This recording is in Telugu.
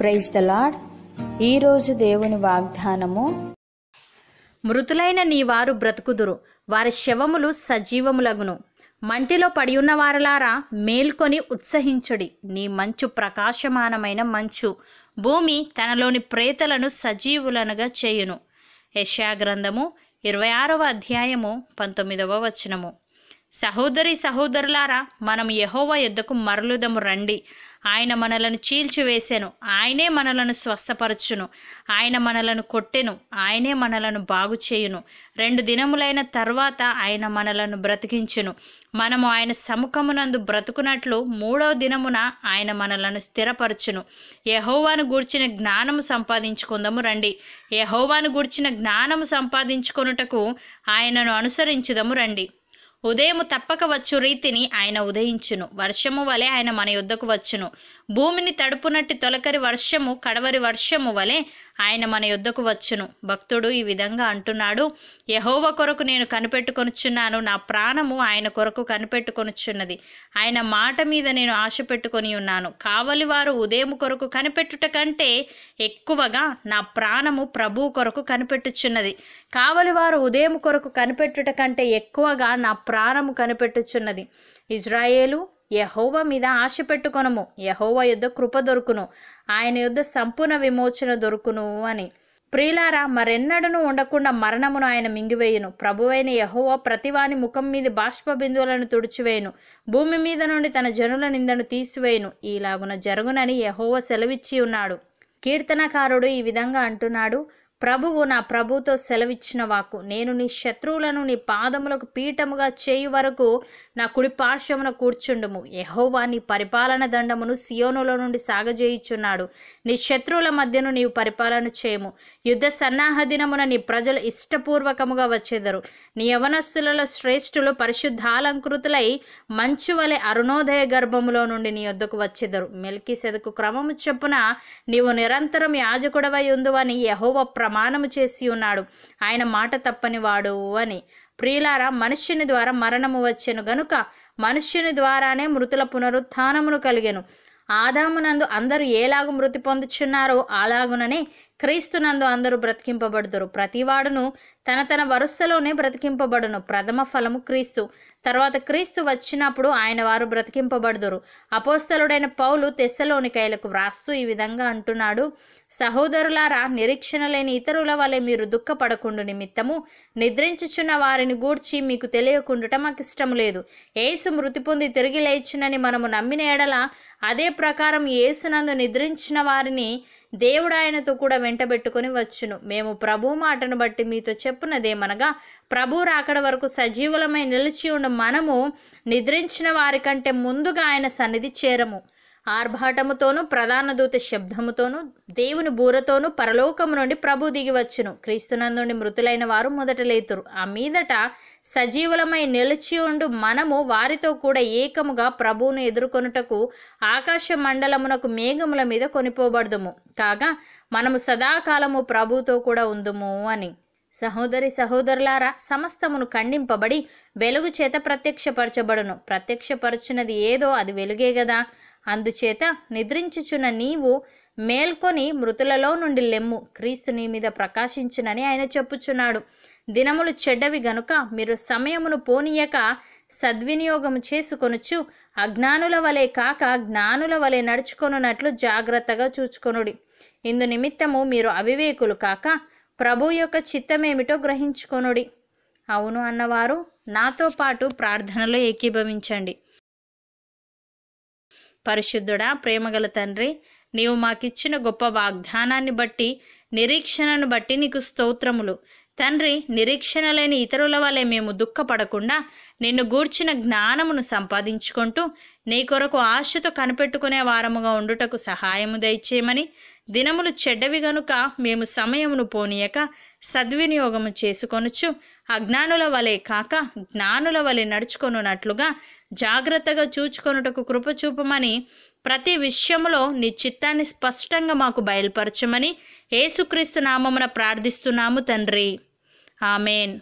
ప్రైజ్ ద లాడ్ ఈరోజు దేవుని వాగ్దానము మృతులైన నీ వారు బ్రతుకుదురు వారి శవములు సజీవములగును మంటిలో పడి ఉన్న వారలారా మేల్కొని ఉత్సహించుడి నీ మంచు ప్రకాశమానమైన మంచు భూమి తనలోని ప్రేతలను సజీవులనుగా చేయును యశాగ్రంథము ఇరవై ఆరవ అధ్యాయము పంతొమ్మిదవ వచనము సహోదరి సహోదరులారా మనం యహోవ యుద్ధకు మరలుదము రండి ఆయన మనలను వేసాను ఆయనే మనలను స్వస్థపరచును ఆయన మనలను కొట్టెను ఆయనే మనలను బాగు చేయును రెండు దినములైన తర్వాత ఆయన మనలను బ్రతికించును మనము ఆయన సముఖమునందు బ్రతుకున్నట్లు మూడవ దినమున ఆయన మనలను స్థిరపరచును యహోవాను గూర్చిన జ్ఞానము సంపాదించుకుందాము రండి యహోవాను గూర్చిన జ్ఞానము సంపాదించుకొనుటకు ఆయనను అనుసరించుదము రండి ఉదయము తప్పక వచ్చు రీతిని ఆయన ఉదయించును వర్షము వలె ఆయన మన యుద్ధకు వచ్చును భూమిని తడుపునట్టి తొలకరి వర్షము కడవరి వర్షము వలె ఆయన మన యుద్ధకు వచ్చును భక్తుడు ఈ విధంగా అంటున్నాడు యహోవ కొరకు నేను కనిపెట్టుకొనుచున్నాను నా ప్రాణము ఆయన కొరకు కనిపెట్టుకొనుచున్నది ఆయన మాట మీద నేను ఆశ పెట్టుకొని ఉన్నాను కావలి వారు ఉదయం కొరకు కనిపెట్టుట కంటే ఎక్కువగా నా ప్రాణము ప్రభు కొరకు కనిపెట్టుచున్నది కావలి వారు ఉదయం కొరకు కనిపెట్టుట కంటే ఎక్కువగా నా ప్రాణము కనిపెట్టుచున్నది ఇజ్రాయేలు యహోవ మీద ఆశ పెట్టుకొనము యహోవ యుద్ధ కృప దొరుకును ఆయన యుద్ధ సంపూర్ణ విమోచన దొరుకును అని ప్రియులారా మరెన్నడను ఉండకుండా మరణమును ఆయన మింగివేయును ప్రభువైన యహోవ ప్రతివాని ముఖం మీద బాష్ప బిందువులను తుడిచివేయును భూమి మీద నుండి తన జనుల నిందను తీసివేయును ఈలాగున జరుగునని యహోవ సెలవిచ్చి ఉన్నాడు కీర్తనకారుడు ఈ విధంగా అంటున్నాడు ప్రభువు నా ప్రభుతో సెలవిచ్చిన వాకు నేను నీ శత్రువులను నీ పాదములకు పీఠముగా చేయు వరకు నా కుడి పార్శ్వమున కూర్చుండుము యహోవా నీ పరిపాలన దండమును సియోనులో నుండి సాగజేయుచున్నాడు నీ శత్రువుల మధ్యను నీవు పరిపాలన చేయము యుద్ధ సన్నాహ దినమున నీ ప్రజలు ఇష్టపూర్వకముగా వచ్చేదరు నీ యవనస్తులలో శ్రేష్ఠులు పరిశుద్ధాలంకృతులై మంచు వలె అరుణోదయ గర్భములో నుండి నీ వద్దకు వచ్చేదరు మెల్కి సెదకు క్రమము చొప్పున నీవు నిరంతరం యాజకుడవై ఉందువని యహోవ ప్ర ప్రమాణము చేసి ఉన్నాడు ఆయన మాట తప్పని వాడు అని ప్రియులారా మనుష్యుని ద్వారా మరణము వచ్చెను గనుక మనుష్యుని ద్వారానే మృతుల పునరుత్నమును కలిగెను ఆదామునందు అందరూ ఏలాగు మృతి పొందుచున్నారో అలాగుననే క్రీస్తునందు అందరూ బ్రతికింపబడుతురు ప్రతివాడును తన తన వరుసలోనే బ్రతికింపబడును ప్రథమ ఫలము క్రీస్తు తర్వాత క్రీస్తు వచ్చినప్పుడు ఆయన వారు బ్రతికింపబడుదురు అపోస్తలుడైన పౌలు కైలకు వ్రాస్తూ ఈ విధంగా అంటున్నాడు సహోదరులారా నిరీక్షణ లేని ఇతరుల వలె మీరు దుఃఖపడకుండు నిమిత్తము నిద్రించుచున్న వారిని గూర్చి మీకు తెలియకుండుట మాకు ఇష్టం లేదు ఏసు మృతి పొంది తిరిగి లేచునని మనము నమ్మిన ఎడల అదే ప్రకారం ఏసునందు నిద్రించిన వారిని దేవుడు ఆయనతో కూడా వెంటబెట్టుకుని వచ్చును మేము ప్రభు మాటను బట్టి మీతో చెప్పున్నదేమనగా ప్రభు రాకడ వరకు సజీవులమై నిలిచి ఉన్న మనము నిద్రించిన వారికంటే ముందుగా ఆయన సన్నిధి చేరము ఆర్భాటముతోనూ ప్రధాన దూత శబ్దముతోనూ దేవుని బూరతోనూ పరలోకము నుండి ప్రభు దిగివచ్చును క్రీస్తునందుండి మృతులైన వారు మొదట లేతురు ఆ మీదట సజీవులమై నిలిచి ఉండు మనము వారితో కూడా ఏకముగా ప్రభువును ఎదుర్కొనుటకు ఆకాశ మండలమునకు మేఘముల మీద కొనిపోబడదుము కాగా మనము సదాకాలము ప్రభుతో కూడా ఉందుము అని సహోదరి సహోదరులారా సమస్తమును ఖండింపబడి వెలుగు చేత ప్రత్యక్షపరచబడును ప్రత్యక్షపరచినది ఏదో అది వెలుగే కదా అందుచేత నిద్రించుచున్న నీవు మేల్కొని మృతులలో నుండి లెమ్ము క్రీస్తు నీ మీద ప్రకాశించునని ఆయన చెప్పుచున్నాడు దినములు చెడ్డవి గనుక మీరు సమయమును పోనీయక సద్వినియోగము చేసుకొనుచు అజ్ఞానుల వలె కాక జ్ఞానుల వలె నడుచుకొనున్నట్లు జాగ్రత్తగా చూచుకొనుడి ఇందు నిమిత్తము మీరు అవివేకులు కాక ప్రభు యొక్క చిత్తమేమిటో గ్రహించుకొనుడి అవును అన్నవారు నాతో పాటు ప్రార్థనలో ఏకీభవించండి పరిశుద్ధుడా ప్రేమగల తండ్రి నీవు మాకిచ్చిన గొప్ప వాగ్దానాన్ని బట్టి నిరీక్షణను బట్టి నీకు స్తోత్రములు తండ్రి నిరీక్షణ లేని ఇతరుల వల్లే మేము దుఃఖపడకుండా నిన్ను గూర్చిన జ్ఞానమును సంపాదించుకుంటూ నీ కొరకు ఆశతో కనిపెట్టుకునే వారముగా ఉండుటకు సహాయము దయచేయమని దినములు చెడ్డవి గనుక మేము సమయమును పోనీయక సద్వినియోగము చేసుకొనుచు అజ్ఞానుల వలె కాక జ్ఞానుల వలె నడుచుకొనున్నట్లుగా జాగ్రత్తగా చూచుకొనుటకు కృపచూపమని ప్రతి విషయంలో నీ చిత్తాన్ని స్పష్టంగా మాకు బయలుపరచమని ఏసుక్రీస్తు నామమున ప్రార్థిస్తున్నాము తండ్రి ఆమెన్